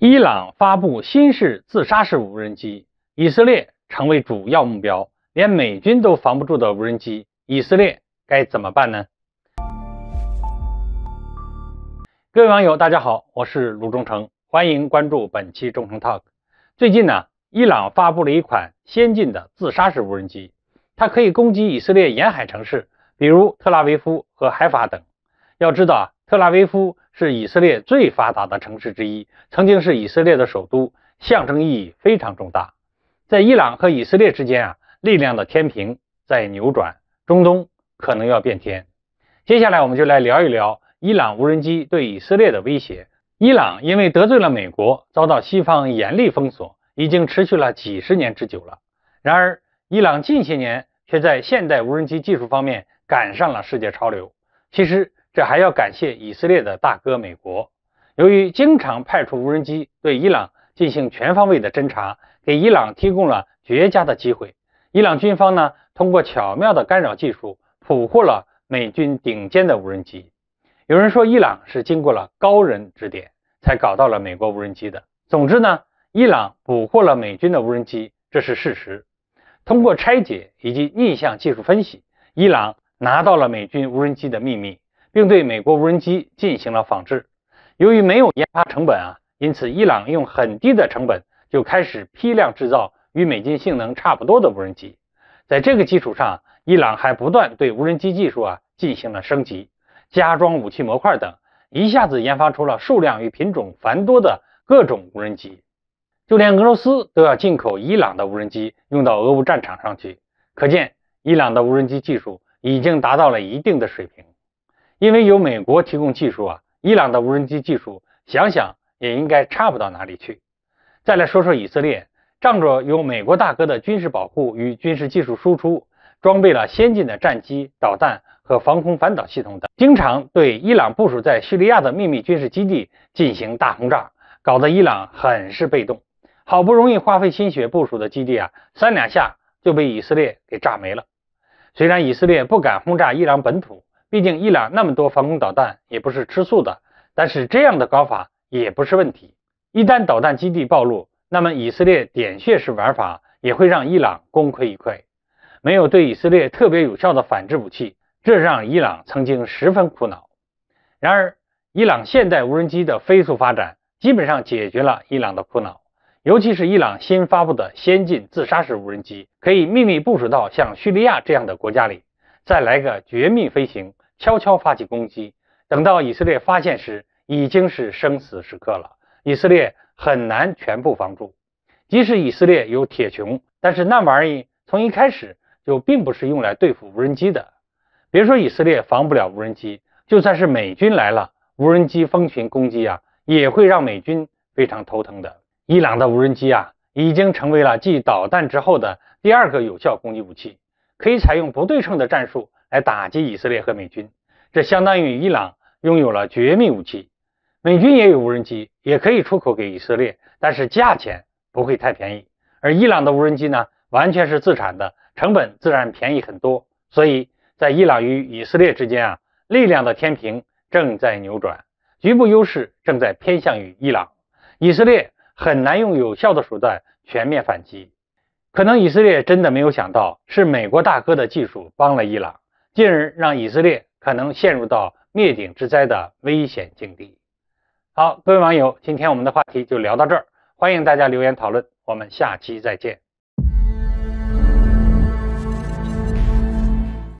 伊朗发布新式自杀式无人机，以色列成为主要目标，连美军都防不住的无人机，以色列该怎么办呢？各位网友，大家好，我是卢中成，欢迎关注本期忠诚 Talk。最近呢，伊朗发布了一款先进的自杀式无人机，它可以攻击以色列沿海城市，比如特拉维夫和海法等。要知道啊。特拉维夫是以色列最发达的城市之一，曾经是以色列的首都，象征意义非常重大。在伊朗和以色列之间啊，力量的天平在扭转，中东可能要变天。接下来我们就来聊一聊伊朗无人机对以色列的威胁。伊朗因为得罪了美国，遭到西方严厉封锁，已经持续了几十年之久了。然而，伊朗近些年却在现代无人机技术方面赶上了世界潮流。其实，这还要感谢以色列的大哥美国，由于经常派出无人机对伊朗进行全方位的侦查，给伊朗提供了绝佳的机会。伊朗军方呢，通过巧妙的干扰技术，捕获了美军顶尖的无人机。有人说伊朗是经过了高人指点才搞到了美国无人机的。总之呢，伊朗捕获了美军的无人机，这是事实。通过拆解以及逆向技术分析，伊朗拿到了美军无人机的秘密。并对美国无人机进行了仿制。由于没有研发成本啊，因此伊朗用很低的成本就开始批量制造与美军性能差不多的无人机。在这个基础上，伊朗还不断对无人机技术啊进行了升级，加装武器模块等，一下子研发出了数量与品种繁多的各种无人机。就连俄罗斯都要进口伊朗的无人机用到俄乌战场上去，可见伊朗的无人机技术已经达到了一定的水平。因为有美国提供技术啊，伊朗的无人机技术想想也应该差不到哪里去。再来说说以色列，仗着有美国大哥的军事保护与军事技术输出，装备了先进的战机、导弹和防空反导系统等，经常对伊朗部署在叙利亚的秘密军事基地进行大轰炸，搞得伊朗很是被动。好不容易花费心血部署的基地啊，三两下就被以色列给炸没了。虽然以色列不敢轰炸伊朗本土。毕竟伊朗那么多防空导弹也不是吃素的，但是这样的搞法也不是问题。一旦导弹基地暴露，那么以色列点穴式玩法也会让伊朗功亏一篑。没有对以色列特别有效的反制武器，这让伊朗曾经十分苦恼。然而，伊朗现代无人机的飞速发展基本上解决了伊朗的苦恼，尤其是伊朗新发布的先进自杀式无人机，可以秘密部署到像叙利亚这样的国家里，再来个绝密飞行。悄悄发起攻击，等到以色列发现时，已经是生死时刻了。以色列很难全部防住。即使以色列有铁穹，但是那玩意从一开始就并不是用来对付无人机的。别说以色列防不了无人机，就算是美军来了，无人机蜂群攻击啊，也会让美军非常头疼的。伊朗的无人机啊，已经成为了继导弹之后的第二个有效攻击武器，可以采用不对称的战术。来打击以色列和美军，这相当于伊朗拥有了绝密武器。美军也有无人机，也可以出口给以色列，但是价钱不会太便宜。而伊朗的无人机呢，完全是自产的，成本自然便宜很多。所以在伊朗与以色列之间啊，力量的天平正在扭转，局部优势正在偏向于伊朗，以色列很难用有效的手段全面反击。可能以色列真的没有想到，是美国大哥的技术帮了伊朗。进而让以色列可能陷入到灭顶之灾的危险境地。好，各位网友，今天我们的话题就聊到这儿，欢迎大家留言讨论，我们下期再见。